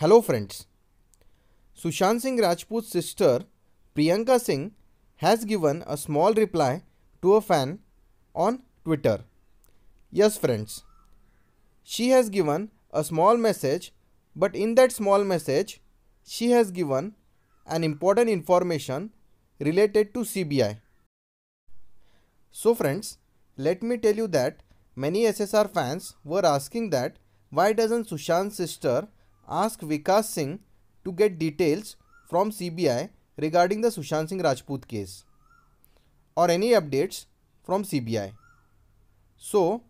Hello friends. Sushant Singh Rajput's sister Priyanka Singh has given a small reply to a fan on Twitter. Yes friends. She has given a small message but in that small message she has given an important information related to CBI. So friends, let me tell you that many SSR fans were asking that why doesn't Sushant's sister asked Vikas Singh to get details from CBI regarding the Sushant Singh Rajput case or any updates from CBI. So,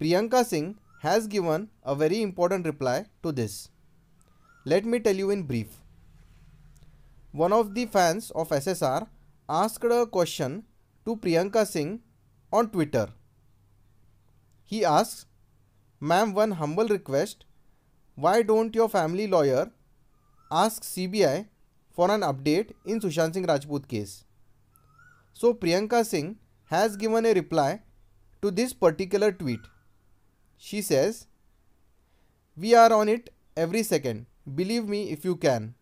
Priyanka Singh has given a very important reply to this. Let me tell you in brief. One of the fans of SSR asked a question to Priyanka Singh on Twitter. He asks, Ma'am, one humble request why don't your family lawyer ask CBI for an update in Sushant Singh Rajput case? So Priyanka Singh has given a reply to this particular tweet. She says, We are on it every second. Believe me if you can.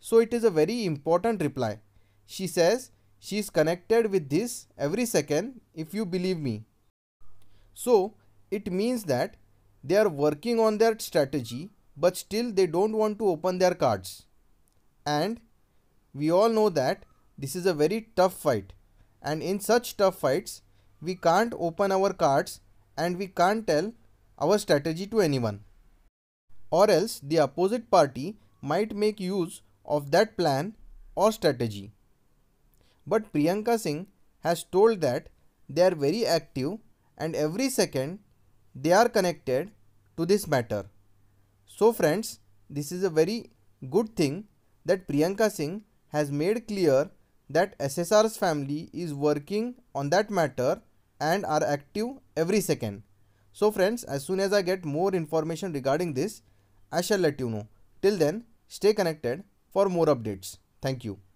So it is a very important reply. She says she is connected with this every second if you believe me. So it means that they are working on their strategy, but still they don't want to open their cards. And we all know that this is a very tough fight. And in such tough fights, we can't open our cards and we can't tell our strategy to anyone. Or else the opposite party might make use of that plan or strategy. But Priyanka Singh has told that they are very active and every second they are connected to this matter. So friends, this is a very good thing that Priyanka Singh has made clear that SSR's family is working on that matter and are active every second. So friends, as soon as I get more information regarding this, I shall let you know. Till then, stay connected for more updates. Thank you.